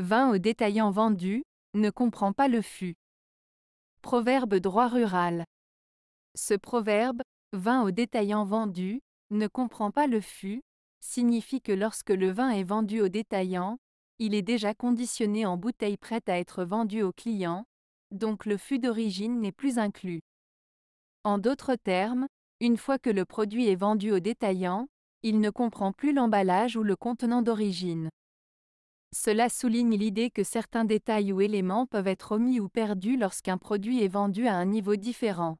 Vin au détaillant vendu, ne comprend pas le fût. Proverbe droit rural. Ce proverbe, vin au détaillant vendu, ne comprend pas le fût, signifie que lorsque le vin est vendu au détaillant, il est déjà conditionné en bouteille prête à être vendu au client, donc le fût d'origine n'est plus inclus. En d'autres termes, une fois que le produit est vendu au détaillant, il ne comprend plus l'emballage ou le contenant d'origine. Cela souligne l'idée que certains détails ou éléments peuvent être omis ou perdus lorsqu'un produit est vendu à un niveau différent.